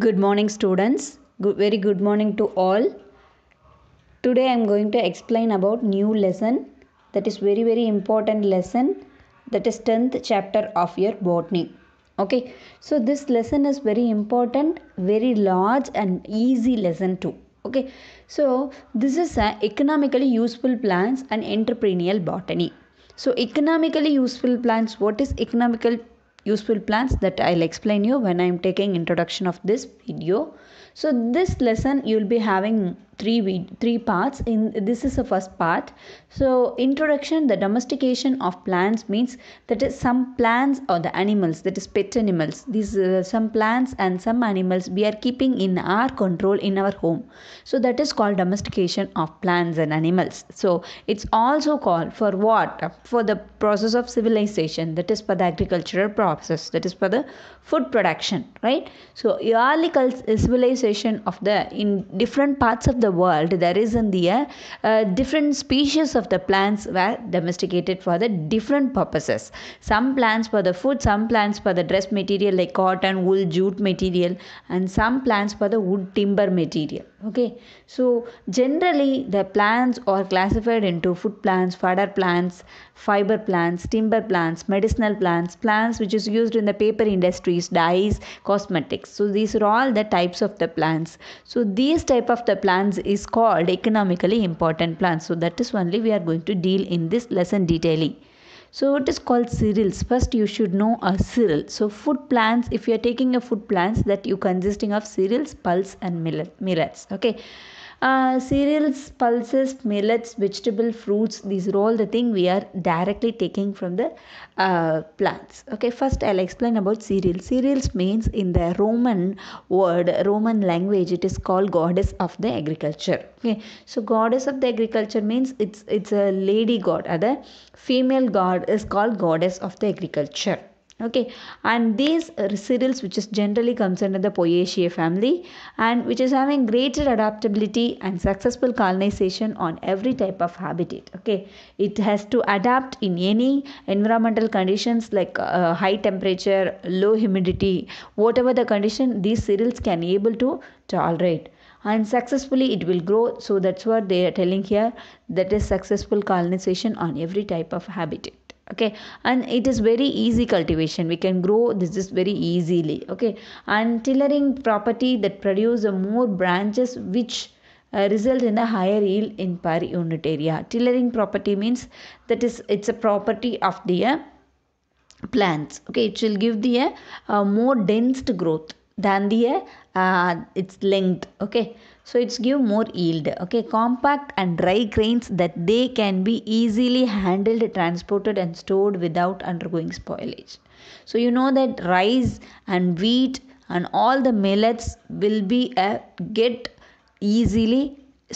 Good morning, students. Good, very good morning to all. Today I am going to explain about new lesson that is very very important lesson that is 10th chapter of your botany. Okay, so this lesson is very important, very large and easy lesson too. Okay, so this is a economically useful plants and entrepreneurial botany. So economically useful plants, what is economical useful plants that I'll explain you when I'm taking introduction of this video. So this lesson you'll be having three we, three parts in this is the first part so introduction the domestication of plants means that is some plants or the animals that is pet animals these uh, some plants and some animals we are keeping in our control in our home so that is called domestication of plants and animals so it's also called for what for the process of civilization that is for the agricultural process that is for the food production right so early civilization of the in different parts of the the world there is in the uh, different species of the plants were domesticated for the different purposes some plants for the food some plants for the dress material like cotton wool jute material and some plants for the wood timber material okay so generally the plants are classified into food plants fodder plants fiber plants timber plants medicinal plants plants which is used in the paper industries dyes cosmetics so these are all the types of the plants so these type of the plants is called economically important plants so that is only we are going to deal in this lesson detailing so it is called cereals first you should know a cereal so food plants if you are taking a food plants that you consisting of cereals pulse and millets okay uh, cereals pulses millets vegetable fruits these are all the thing we are directly taking from the uh, plants okay first i'll explain about cereals. cereals means in the roman word roman language it is called goddess of the agriculture okay so goddess of the agriculture means it's it's a lady god other female god is called goddess of the agriculture okay and these cereals which is generally comes under the poaceae family and which is having greater adaptability and successful colonization on every type of habitat okay it has to adapt in any environmental conditions like uh, high temperature low humidity whatever the condition these cereals can able to tolerate and successfully it will grow so that's what they are telling here that is successful colonization on every type of habitat okay and it is very easy cultivation we can grow this is very easily okay and tillering property that produce more branches which uh, result in a higher yield in per unit area tillering property means that is it's a property of the uh, plants okay it will give the uh, more dense growth than the uh, uh its length okay so it's give more yield okay compact and dry grains that they can be easily handled transported and stored without undergoing spoilage so you know that rice and wheat and all the millets will be uh, get easily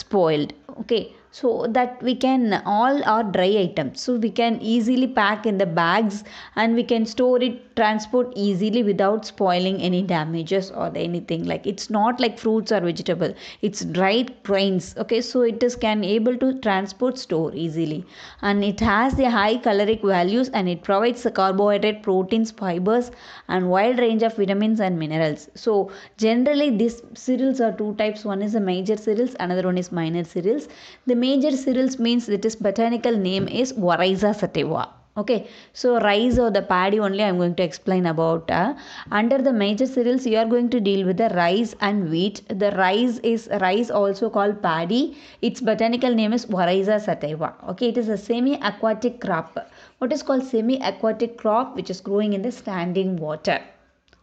spoiled okay so that we can all our dry items so we can easily pack in the bags and we can store it transport easily without spoiling any damages or anything like it's not like fruits or vegetable it's dried grains okay so it is can able to transport store easily and it has the high caloric values and it provides the carbohydrate proteins fibers and wide range of vitamins and minerals so generally these cereals are two types one is the major cereals another one is minor cereals the major cereals means that its botanical name is Variza sativa. Okay, so rice or the paddy only I am going to explain about. Uh, under the major cereals, you are going to deal with the rice and wheat. The rice is rice also called paddy. Its botanical name is Variza sativa. Okay, it is a semi-aquatic crop. What is called semi-aquatic crop, which is growing in the standing water.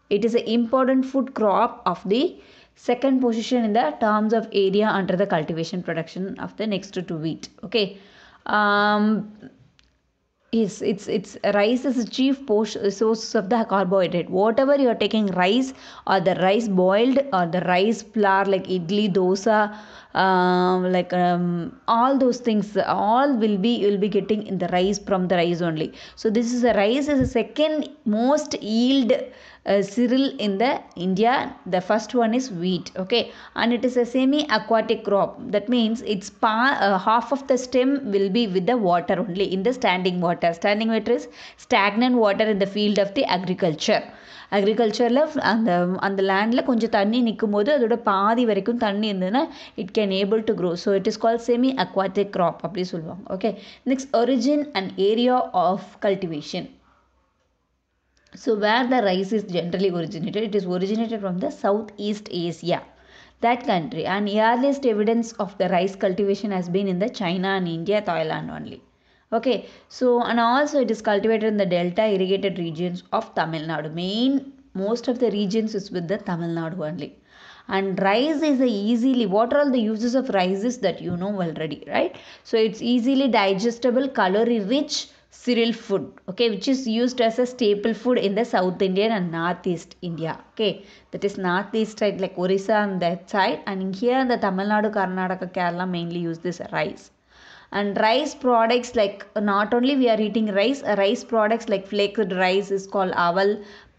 It is an important food crop of the second position in the terms of area under the cultivation production of the next to wheat okay um, is it's it's rice is the chief source of the carbohydrate whatever you are taking rice or the rice boiled or the rice flour like idli dosa um, like um, all those things all will be you'll be getting in the rice from the rice only so this is a rice is the second most yield uh, cereal in the india the first one is wheat okay and it is a semi aquatic crop that means it's pa- uh, half of the stem will be with the water only in the standing water standing water is stagnant water in the field of the agriculture அக்ரிகல்ச்சரில் அந்த அந்த லேண்டில் கொஞ்சம் தண்ணி நிற்கும் போது அதோட பாதி வரைக்கும் தண்ணி இருந்ததுன்னா it can able to grow so it is call semi aquatic crop அப்படி சொல்லுவாங்க okay next origin and area of cultivation so where the rice is generally originated it is originated from the south east Asia that country and earliest evidence of the rice cultivation has been in the china and india thailand only Okay, so and also it is cultivated in the delta irrigated regions of Tamil Nadu. Main most of the regions is with the Tamil Nadu only. And rice is easily what are all the uses of rice is that you know already, right? So it's easily digestible, calorie rich cereal food okay which is used as a staple food in the south indian and northeast india okay that is northeast side like orissa and that side and here in the tamil nadu karnataka kerala mainly use this rice and rice products like not only we are eating rice uh, rice products like flaked rice is called aval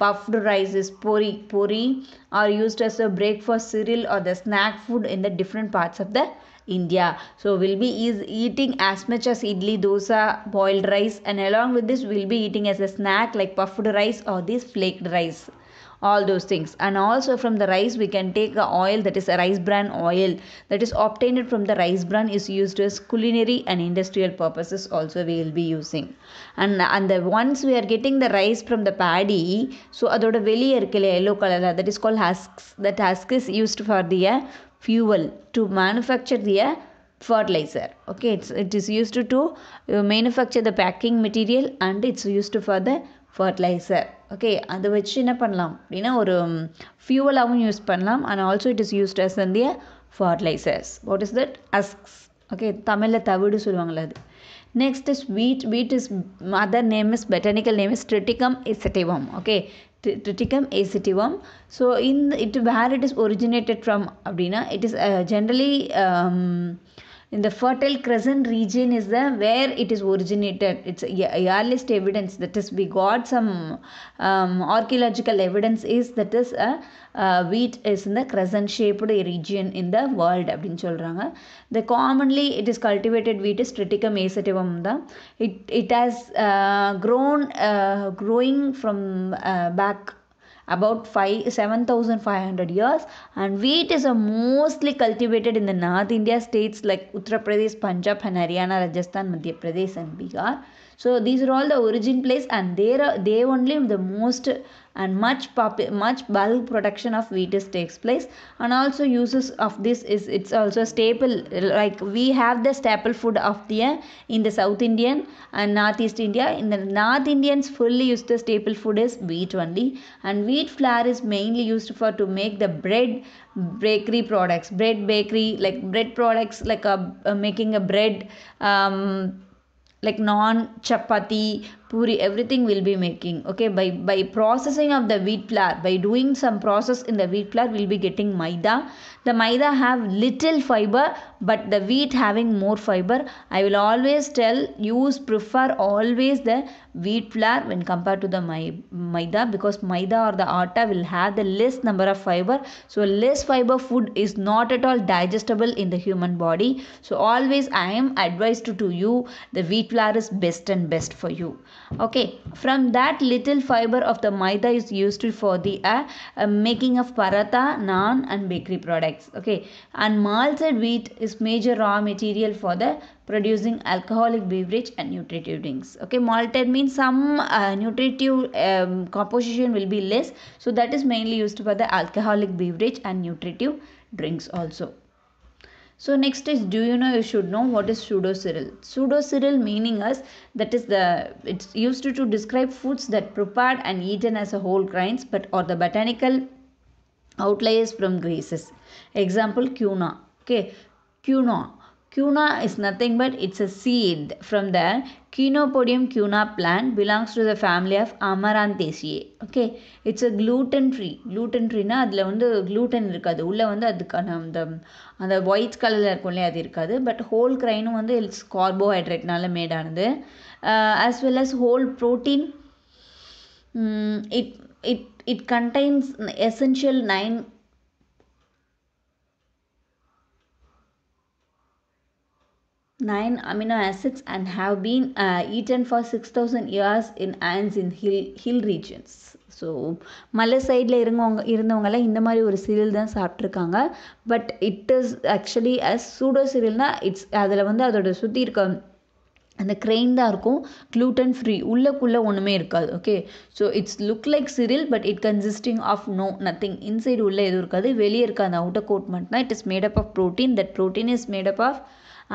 puffed rice is puri puri are used as a breakfast cereal or the snack food in the different parts of the India. So we'll be is eating as much as idli, dosa, boiled rice and along with this we'll be eating as a snack like puffed rice or this flaked rice all those things and also from the rice we can take a oil that is a rice bran oil that is obtained from the rice bran is used as culinary and industrial purposes also we will be using and and the once we are getting the rice from the paddy so அதோட வெளியே இருக்குல்ல yellow color that is called husks that husk is used for the uh, fuel to manufacture the uh, fertilizer okay it's, it is used to, to uh, manufacture the packing material and it's used for the fertilizer okay அதை வச்சு என்ன பண்ணலாம் அப்படின்னா ஒரு ஃபியூவலாகவும் use பண்ணலாம் and also it is used as வந்து ஃபர்டிலைசர்ஸ் what is that husks okay தமிழில் தவிடு சொல்லுவாங்கள்ல அது next is wheat wheat is other name is botanical name is Triticum aestivum okay Triticum aestivum so இந்த it where it is originated from அப்படின்னா it is generally in the fertile crescent region is the where it is originated it's earliest evidence that is we got some um, archaeological evidence is that is a, uh, uh, wheat is in the crescent shaped region in the world அப்படின்னு சொல்கிறாங்க the commonly it is cultivated wheat is triticum acetivum it it has uh, grown uh, growing from uh, back about 5 7500 years and wheat is mostly cultivated in the north india states like uttar pradesh punjab and haryana rajasthan madhya pradesh and bihar so these are all the origin place and they are they only the most and much pop, much bulk production of wheat is takes place and also uses of this is it's also staple like we have the staple food of the in the south indian and northeast india in the north indians fully use the staple food is wheat only and wheat flour is mainly used for to make the bread bakery products bread bakery like bread products like a, a making a bread um like naan chapati puri everything will be making okay by by processing of the wheat flour by doing some process in the wheat flour we'll be getting maida the maida have little fiber but the wheat having more fiber i will always tell use prefer always the wheat flour when compared to the maida because maida or the atta will have the less number of fiber so less fiber food is not at all digestible in the human body so always i am advised to, to you the wheat flour is best and best for you okay from that little fiber of the maida is used for the uh, uh, making of paratha naan and bakery products okay and malted wheat is major raw material for the producing alcoholic beverage and nutritive drinks okay malted means some uh, nutritive um, composition will be less so that is mainly used for the alcoholic beverage and nutritive drinks also so next is do you know you should know what is pseudo Pseudocyril meaning as that is the it's used to, to describe foods that prepared and eaten as a whole grains but or the botanical outliers from grasses. Example quinoa. Okay, quinoa Cuna is nothing but it's a seed. From there, Chenopodium cuna plant belongs to the family of Amaranthaceae. Okay, it's a gluten free. Gluten free னா அதில் வந்து gluten இருக்காது. உள்ளே வந்து அதுக்கான அந்த அந்த white கலரில் இருக்கும் இல்லையா அது இருக்காது பட் ஹோல் கிரைனும் வந்து இட்ஸ் கார்போஹைட்ரேட்னால மேடானது as well as whole protein it it it contains essential nine nine amino acids and have been uh, eaten for 6000 years in ants in hill, hill regions so மலை சைடில் இருந்தவங்க இருந்தவங்கெல்லாம் இந்த மாதிரி ஒரு சீரியல் தான் சாப்பிட்ருக்காங்க but it is actually as pseudo சீரியல்னால் இட்ஸ் அதில் வந்து அதோட சுற்றி இருக்க அந்த கிரெயின் தான் இருக்கும் க்ளூட்டன் ஃப்ரீ உள்ளக்குள்ளே ஒன்றுமே இருக்காது okay so it's look like cereal but it consisting of no nothing inside உள்ளே எதுவும் இருக்காது வெளியே இருக்க அந்த அவுட்டர் கோட் மட்டும் தான் it is made up of protein that protein is made up of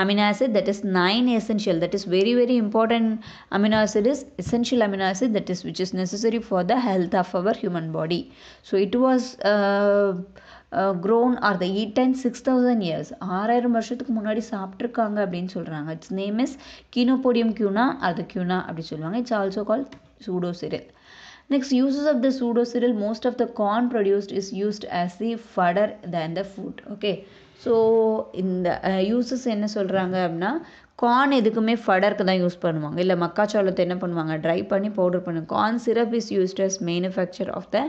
amino acid that is 9 essential that is very very important amino acid is essential amino acid that is which is necessary for the health of our human body so it was uh, uh, grown or the eaten six thousand years ஆறாயிரம் வருஷத்துக்கு முன்னாடி சாப்பிட்ருக்காங்க அப்படின்னு சொல்கிறாங்க it's name is chenopodium quinoa அது quinoa அப்படின்னு சொல்லுவாங்க it's also call pseudo cereal next uses of the pseudo cereal most of the corn produced is used as the fodder than the food okay so இந்த uses uh, என்ன சொல்கிறாங்க அப்படின்னா corn எதுக்குமே ஃபடருக்கு தான் use பண்ணுவாங்க இல்லை மக்காச்சோளத்தை என்ன பண்ணுவாங்க ட்ரை பண்ணி பவுடர் பண்ணுவாங்க corn syrup is used as manufacture of the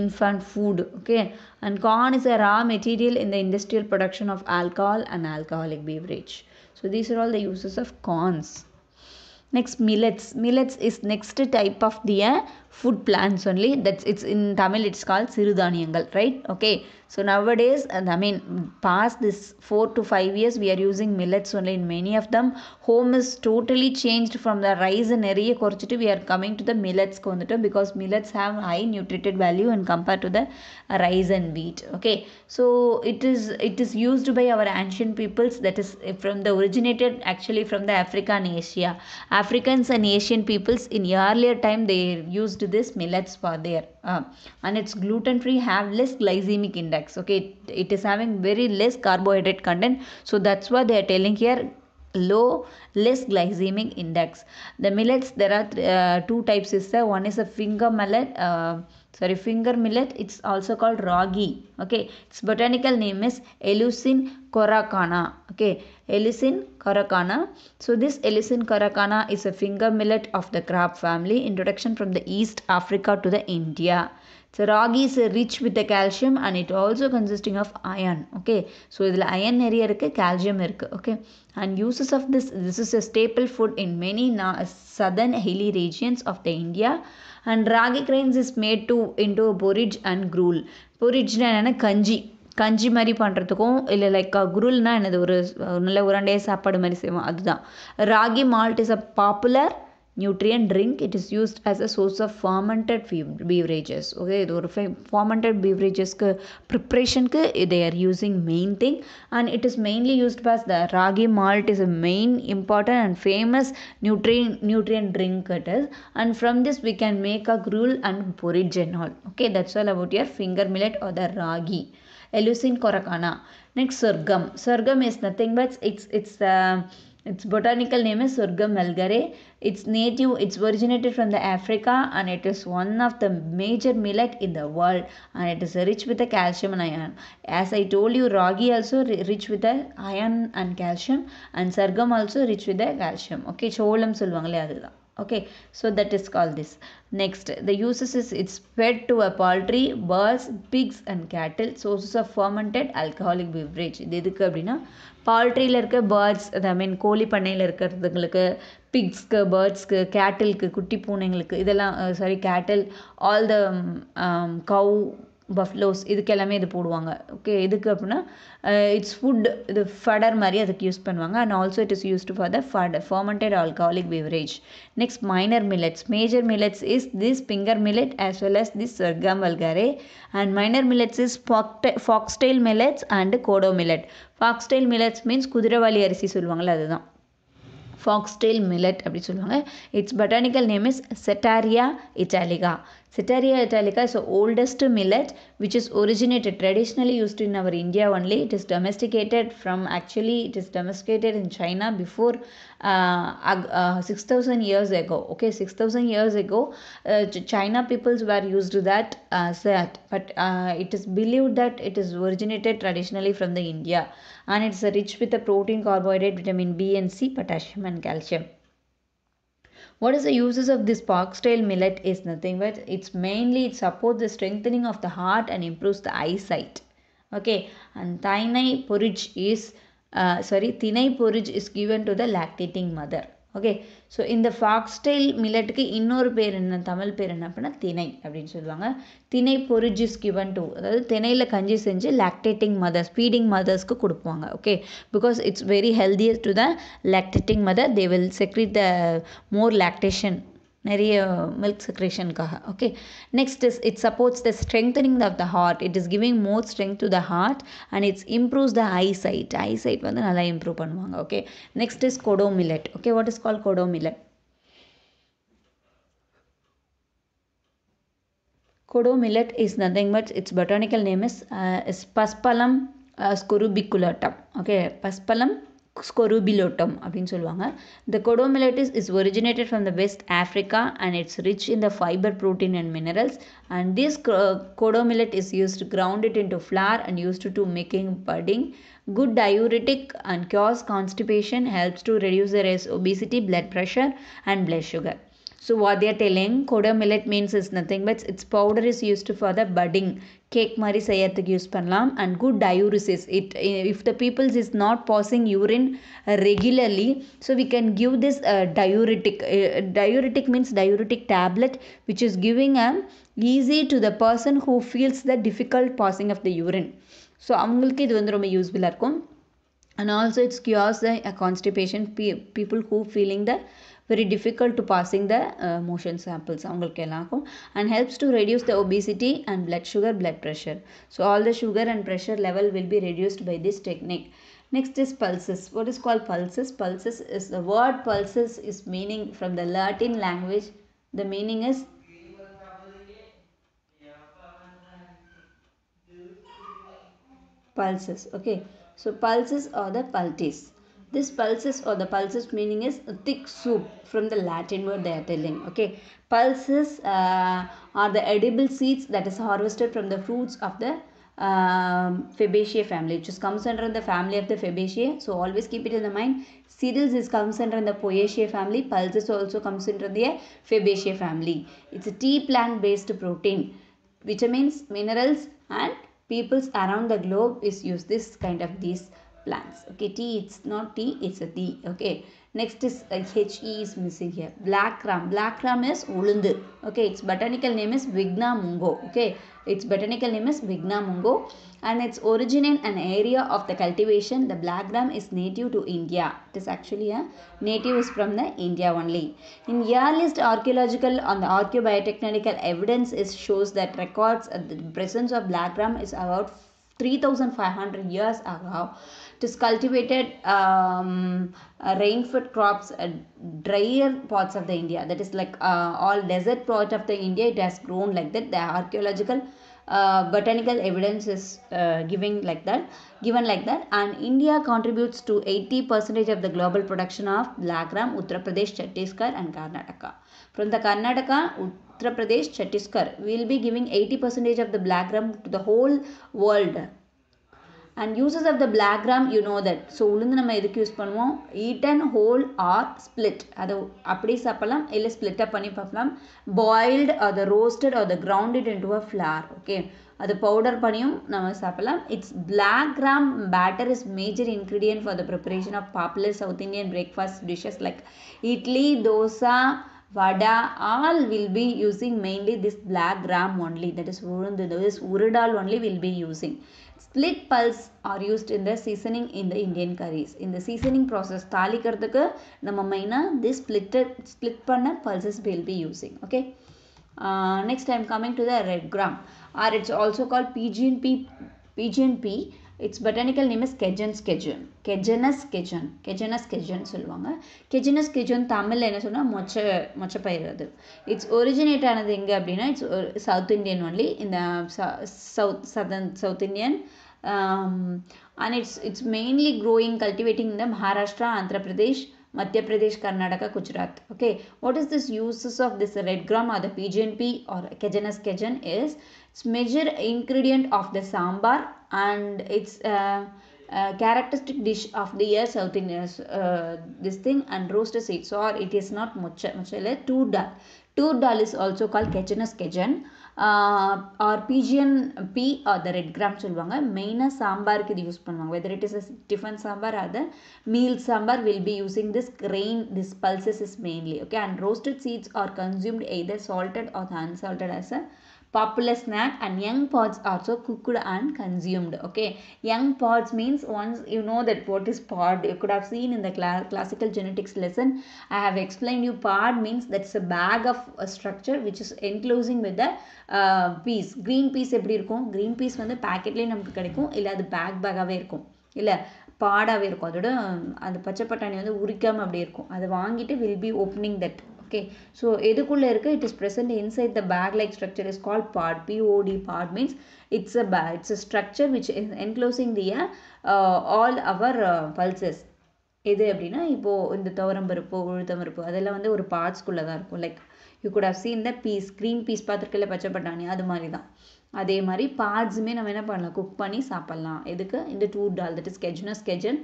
infant food okay and corn is a raw material in the industrial production of alcohol and alcoholic beverage so these are all the uses of corns next millets millets is next type of the food plants only that's it's in tamil it's called sirudanyangal right okay so nowadays i mean past this 4 to 5 years we are using millets only in many of them home is totally changed from the rice and area. குறைச்சிட்டு we are coming to the millets வந்துட்டோம் because millets have high nutritive value and compared to the rice and wheat okay so it is it is used by our ancient peoples that is eh, from the originated actually from the africa and asia africans and asian peoples in earlier time they used to this millets for there uh, and it's gluten free have less glycemic index okay it, it is having very less carbohydrate content so that's why they are telling here low less glycemic index the millets there are uh, two types is there one is a finger millet uh, sorry finger millet it's also called ragi okay its botanical name is elucin coracana okay elisin Karakana. so this elisin Karakana is a finger millet of the crab family introduction from the East Africa to the India so ragi is rich with the calcium and it also consisting of iron okay so இதில் iron நிறைய இருக்கு calcium இருக்கு okay and uses of this this is a staple food in many southern hilly regions of the India and ragi grains is made to into porridge and gruel porridge என்னன்னா kanji. கஞ்சி மாதிரி பண்ணுறதுக்கும் இல்லை like குருல்னால் என்னது ஒரு நல்ல உரண்டே சாப்பாடு மாதிரி செய்வோம் அதுதான் ragi malt is a popular nutrient drink it is used as a source of fermented beverages okay இது ஒரு ஃபே ஃபார்மெண்டட் பீவரேஜஸ்க்கு ப்ரிப்ரேஷனுக்கு இதே are using main thing and it is mainly used as the ragi malt is a main important and famous nutrient nutrient drink it is and from this we can make a gruel and porridge all okay that's all about your finger millet R the ragi elucine coracana. Next, sorghum. Sorghum is nothing but it's it's uh, its botanical name is sorghum vulgare. It's native, it's originated from the Africa and it is one of the major millet in the world and it is rich with the calcium and iron. As I told you, ragi also rich with the iron and calcium and sorghum also rich with the calcium. Okay, சோளம் சொல்லுவாங்களே அதுதான் okay so that is called this next the uses is it's fed to a poultry birds pigs and cattle sources of fermented alcoholic beverage இது எதுக்கு அப்படின்னா பால்ட்ரியில் இருக்க birds ஐ மீன் கோழி பண்ணையில் இருக்கிறதுங்களுக்கு பிக்ஸ்க்கு பேர்ட்ஸ்க்கு கேட்டிலுக்கு குட்டி பூனைங்களுக்கு இதெல்லாம் சாரி கேட்டில் ஆல் த கவு பஃப்லோஸ் இதுக்கு எல்லாமே இது போடுவாங்க ஓகே எதுக்கு அப்படின்னா இட்ஸ் ஃபுட் இது ஃபடர் மாதிரி அதுக்கு யூஸ் பண்ணுவாங்க and also it is used for the ஃபட் fermented alcoholic beverage next minor millets major millets is this finger millet as well as this sorghum vulgare and minor millets is foxtail millets and kodo millet foxtail millets means குதிரைவாளி அரிசி சொல்லுவாங்களே அதுதான் foxtail millet அப்படின்னு சொல்லுவாங்க it's botanical name is setaria italica Setaria italica is the oldest millet which is originated traditionally used in our India only. It is domesticated from actually it is domesticated in China before uh, uh, 6000 years ago. Okay, 6000 years ago uh, China peoples were used to that uh, as set, but uh, it is believed that it is originated traditionally from the India and it's rich with the protein, carbohydrate, vitamin B and C, potassium and calcium. What is the uses of this foxtail millet is nothing but it's mainly it supports the strengthening of the heart and improves the eyesight. Okay, and thinai porridge is uh, sorry, thinai porridge is given to the lactating mother. Okay so இந்த foxtail மில்லட்டுக்கு இன்னொரு பேர் என்ன தமிழ் பேர் என்ன அப்படின்னா திணை அப்படின்னு சொல்லுவாங்க திணை பொரிஜிஸ் கிவன் டு அதாவது திணையில் கஞ்சி செஞ்சு லாக்டேட்டிங் மதர்ஸ் ஃபீடிங் மதர்ஸ்க்கு கொடுப்பாங்க okay because it's very healthiest to the lactating mother they will secrete the more lactation நிறைய மில்க் செக்ரேஷனுக்காக okay next is it supports the strengthening of the heart it is giving more strength to the heart and it's improves the eyesight eyesight வந்து நல்லா improve பண்ணுவாங்க okay next is kodo millet okay what is call kodo millet Kodo millet is nothing but its botanical name is, uh, is Paspalam uh, scorubiculata. Okay, Paspalam scrobiculatum அப்படின்னு சொல்லுவாங்க இந்த kodo millet is is originated from the west Africa and it's rich in the fibre protein and minerals and this kodo millet is used grounded into flour and used to making pudding good diuretic and cures constipation helps to reduce the risk obesity blood pressure and blood sugar so what they are telling, koda millet means is nothing but its powder is used for the budding. Cake mari sayatik use panlam and good diuresis. It, if the people is not passing urine regularly, so we can give this uh, diuretic. Uh, diuretic means diuretic tablet which is giving um, easy to the person who feels the difficult passing of the urine. So amungulki dvandrome use bilarkum. And also it cures the constipation pe- people who feeling the very difficult to passing the uh, motion samples and helps to reduce the obesity and blood sugar blood pressure so all the sugar and pressure level will be reduced by this technique Next is pulses. What is called pulses? Pulses is the word pulses is meaning from the Latin language. The meaning is pulses. Okay. So pulses are the pulses this pulses or the pulses meaning is thick soup from the latin word they are telling okay pulses uh, are the edible seeds that is harvested from the fruits of the um, Fabaceae family which comes under the family of the Fabaceae so always keep it in the mind cereals is comes under the Poaceae family pulses also comes under the Fabaceae family it's a tea plant based protein vitamins minerals and peoples around the globe is use this kind of these plants okay t it's not t it's a D. okay next is uh, he is missing here black ram black ram is ulundu okay its botanical name is vigna mungo okay its botanical name is vigna mungo and its origin and area of the cultivation the black ram is native to india it is actually a native is from the india only in earliest archaeological on the archaeobiotechnical evidence is shows that records uh, the presence of black ram is about 3500 years ago it is cultivated um, uh, rainfed crops uh, drier parts of the india that is like uh, all desert part of the india it has grown like that the archaeological uh, botanical evidence is uh, giving like that given like that and india contributes to 80 percentage of the global production of blagram uttar pradesh chhattisgarh and karnataka from the karnataka uttar pradesh chhattisgarh we will be giving 80 percentage of the blagram to the whole world and uses of the black gram you know that so உளுந்து நம்ம எதுக்கு use பண்ணுவோம் eat and whole or split அதை அப்படியே சாப்பிடலாம் இல்லை split up பண்ணி பார்க்கலாம் boiled or the roasted or the grounded into a flour okay அது பவுடர் பண்ணியும் நம்ம சாப்பிடலாம் it's black gram batter is major ingredient for the preparation of popular south Indian breakfast dishes like idli dosa vada all will be using mainly this black gram only that is urundhu this urad dal only will be using split pulse are used இந்த seasoning in the Indian curries இந்த seasoning process தாளிக்கிறதுக்கு நம்ம மெயினாக the splitted split பண்ண pulses will be using okay next coming to the red gram or it's also call pigeon pea pigeon pea it's botanical name is cajan cajan cajanus cajan cajanus cajan சொல்லுவாங்க cajanus கெஜன் தமிழில் என்ன சொன்னால் மொச்ச மொச்ச பயிர் அது it's originate ஆனது எங்கே அப்படின்னா it's south Indian only இந்த south southern south Indian um, and it's it's mainly growing cultivating in the maharashtra andhra pradesh madhya pradesh karnataka gujarat okay what is this uses of this red gram or the pgnp or cajanus cajan is it's major ingredient of the sambar and it's uh, uh, characteristic dish of the year south indian uh, this thing and roasted seeds or it is not much much too dal too dal is also called cajanus cajan or pigeon pea or the red gram சொல்லுவாங்க மெயினாக சாம்பாருக்கு இது use பண்ணுவாங்க whether it is tiffin sambar அது meal sambar will be using this grain this pulses is mainly okay and roasted seeds are consumed either salted or unsalted as a Popular snack and young pods also cooked and consumed. Okay, young pods means once you know that what is pod, you could have seen in the cl classical genetics lesson. I have explained you pod means that's a bag of a structure which is enclosing with the uh, piece. Green piece எப்படி இருக்கும் green piece வந்து packetலேயே நமக்கு கிடைக்கும் இல்லை அது back பேக்காகவே இருக்கும் இல்லை பாடாகவே இருக்கும் அதோட அந்த பச்சை பட்டாணி வந்து உரிக்காமல் அப்படி இருக்கும் அதை வாங்கிட்டு will be opening that okay so எதுக்குள்ளே இருக்குது it is present inside the bag like structure is call pod P O D pod means it's a bag it's a structure which enclosing the all our pulses எது அப்படின்னா இப்போது இந்த துவரம்பருப்பு உளுத்தம்பருப்பு அதெல்லாம் வந்து ஒரு பார்ட்ஸ்குள்ளே தான் இருக்கும் like you could have seen the peas green peas பார்த்துருக்கல பச்சை பட்டாணி அது மாதிரி தான் அதே மாதிரி பார்ட்ஸுமே நம்ம என்ன பண்ணலாம் குக் பண்ணி சாப்பிட்லாம் எதுக்கு இந்த toor dal that is cajanus cajan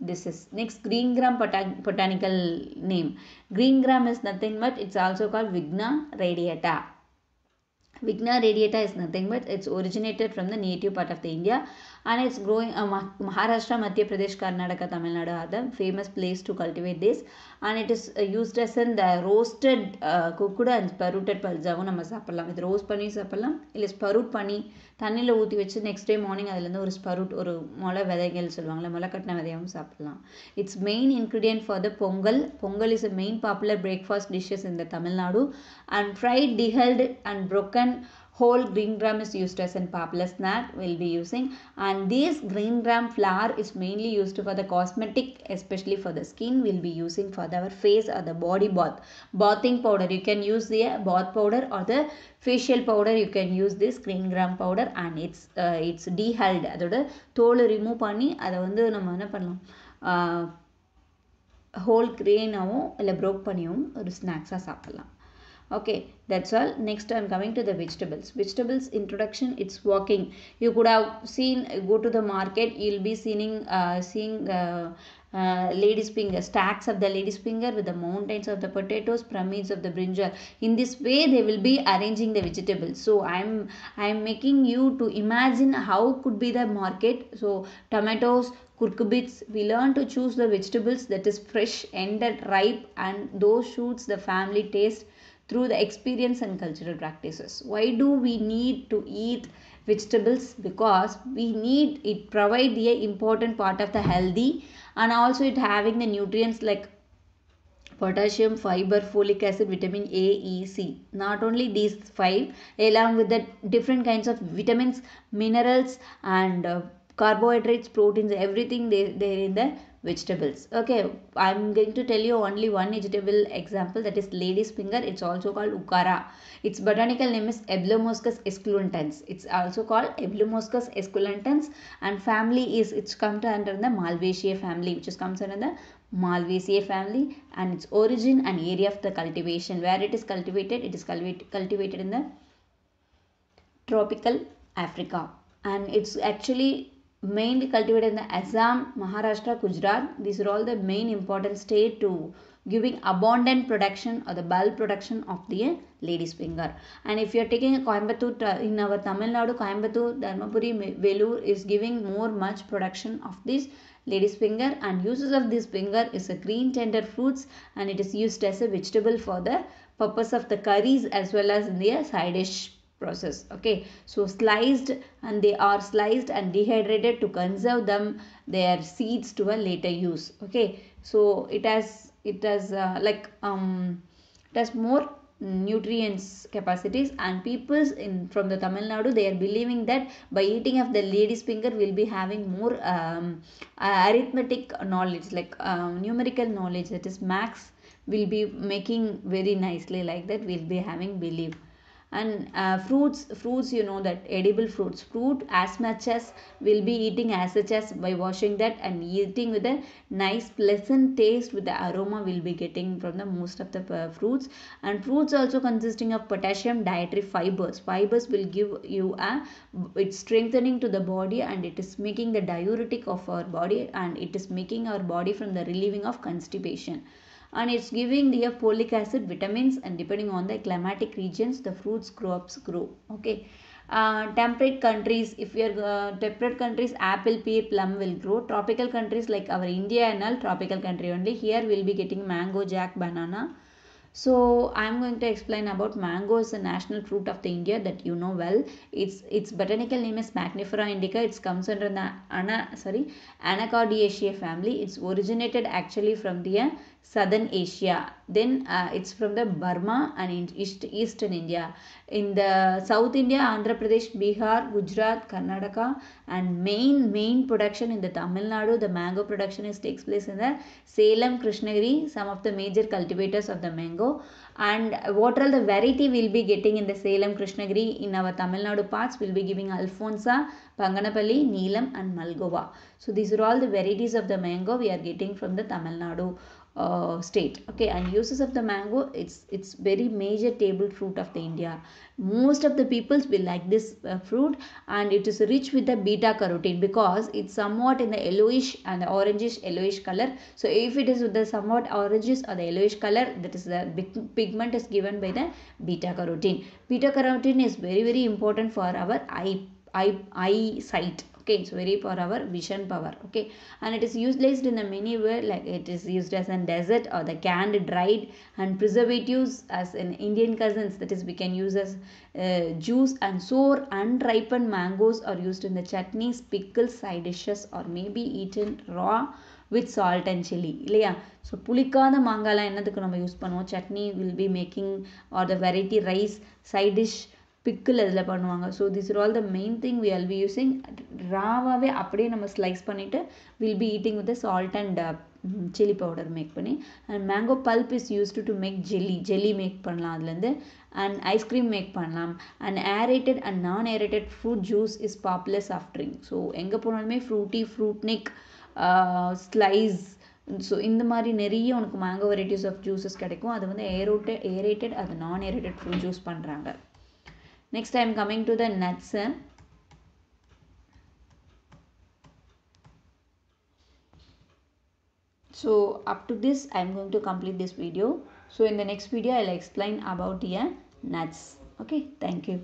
This is Next, green gram botan botanical name. Green gram is nothing but it's also called Vigna radiata. Vigna radiata is nothing but it's originated from the native part of the India and it's growing uh, Maharashtra, Madhya Pradesh, Karnataka, Tamil Nadu are the famous place to cultivate this and it is uh, used as in the roasted uh, kukuda and sprouted pulsavuna masapallam. with rose pani, sapallam, it is sprout pani. தண்ணியில் ஊற்றி வச்சு next day morning அதுலேருந்து ஒரு ஸ்பருட் ஒரு முளை விதைகள் சொல்லுவாங்களே முளை கட்டின விதையாகவும் சாப்பிட்லாம் it's main ingredient for the pongal pongal is a main popular breakfast dishes இந்த Tamil Nadu and fried dehulled and broken whole green gram is used as a popular snack we'll be using and this green gram flour is mainly used for the cosmetic especially for the skin we'll be using for our face or the body bath bathing powder you can use the bath powder or the facial facial powder you can use this green gram powder it's it's it's dehulled அதோட தோலை remove பண்ணி அதை வந்து நம்ம என்ன பண்ணலாம் whole கிரெயினாகவும் இல்லை Broek பண்ணியும் ஒரு ஸ்நாக்ஸாக சாப்பிட்லாம் okay that's all next i'm coming to the vegetables vegetables introduction it's walking you could have seen go to the market you'll be seeing uh, seeing uh, uh, ladies finger stacks of the ladies finger with the mountains of the potatoes pyramids of the brinjal in this way they will be arranging the vegetables so i'm i'm making you to imagine how could be the market so tomatoes cucurbits we learn to choose the vegetables that is fresh and ripe and those shoots the family taste through the experience and cultural practices. Why do we need to eat vegetables? Because we need it provide the important part of the healthy and also it having the nutrients like potassium, fiber, folic acid, vitamin A, E, C. Not only these five along with the different kinds of vitamins, minerals and uh, carbohydrates, proteins, everything they, they're in the vegetables okay i'm going to tell you only one vegetable example that is lady's finger it's also called ukara its botanical name is eblomoscus esculentans it's also called eblomoscus esculentans and family is it's come to under the malvaceae family which is comes under the Malvaceae family and its origin and area of the cultivation where it is cultivated it is cultivated in the tropical Africa and it's actually mainly cultivated in the Assam, Maharashtra, Gujarat. These are all the main important state to giving abundant production or the bulk production of the lady's finger. And if you are taking a Coimbatore uh, in our Tamil Nadu, Coimbatore, Dharmapuri, Velur is giving more much production of this lady's finger and uses of this finger is a green tender fruits and it is used as a vegetable for the purpose of the curries as well as in the side dish process okay so sliced and they are sliced and dehydrated to conserve them their seeds to a later use okay so it has it has uh, like um it has more nutrients capacities and peoples in from the tamil nadu they are believing that by eating of the lady's finger will be having more um, arithmetic knowledge like um numerical knowledge that is max will be making very nicely like that we'll be having belief and uh, fruits fruits you know that edible fruits fruit as much as we'll be eating as such as by washing that and eating with a nice pleasant taste with the aroma we'll be getting from the most of the uh, fruits and fruits also consisting of potassium dietary fibers fibers will give you a it's strengthening to the body and it is making the diuretic of our body and it is making our body from the relieving of constipation and it's giving the folic acid vitamins and depending on the climatic regions the fruits crops grow okay uh, temperate countries if you are uh, temperate countries apple pear plum will grow tropical countries like our india and all tropical country only here we'll be getting mango jack banana so i'm going to explain about mango is a national fruit of the india that you know well its its botanical name is magnifera indica it comes under the ana sorry Anacardiaceae family it's originated actually from the southern asia then uh, it's from the burma and east, eastern india in the south india andhra pradesh bihar gujarat karnataka and main main production in the tamil nadu the mango production is takes place in the salem krishnagiri some of the major cultivators of the mango and what all the variety we'll be getting in the salem krishnagiri in our tamil nadu parts we'll be giving alfonsa panganapalli neelam and malgova so these are all the varieties of the mango we are getting from the tamil nadu uh, state okay and uses of the mango it's it's very major table fruit of the india most of the peoples will like this uh, fruit and it is rich with the beta carotene because it's somewhat in the yellowish and the orangish yellowish color so if it is with the somewhat orangish or the yellowish color that is the pigment is given by the beta carotene beta carotene is very very important for our eye eye eyesight gains very for our vision power okay and it is utilized in the many way like it is used as an dessert or the canned dried and preservatives as in indian cousins that is we can use as uh, juice and sour unripened mangoes are used in the chutneys pickles side dishes or maybe eaten raw with salt and chilli இல்லையா so புளிக்காத மாங்காய்லாம் என்னதுக்கு நம்ம use பண்ணுவோம் chutney will be making or the variety rice side dish pickle அதில் பண்ணுவாங்க so this all the main thing we all be using ராவாகவே அப்படியே நம்ம ஸ்லைஸ் பண்ணிவிட்டு will be eating with salt and chilli powder make பண்ணி and mango pulp is used to make jelly jelly make பண்ணலாம் அதுலேருந்து and ice cream make பண்ணலாம் and aerated and non aerated fruit juice is popular soft drink so எங்கே போனாலுமே Frooti fruit நெக் Slice so இந்த மாதிரி நிறைய உனக்கு மேங்கோ வெரைட்டிஸ் ஆஃப் ஜூஸஸ் கிடைக்கும் அது வந்து ஏரோட்டட் ஏரேட்டட் அது நான் ஏரேட்டட் ஃப்ரூட் ஜூஸ் பண்ணுறாங்க next i am coming to the nuts so up to this i am going to complete this video so in the next video i'll explain about the nuts okay thank you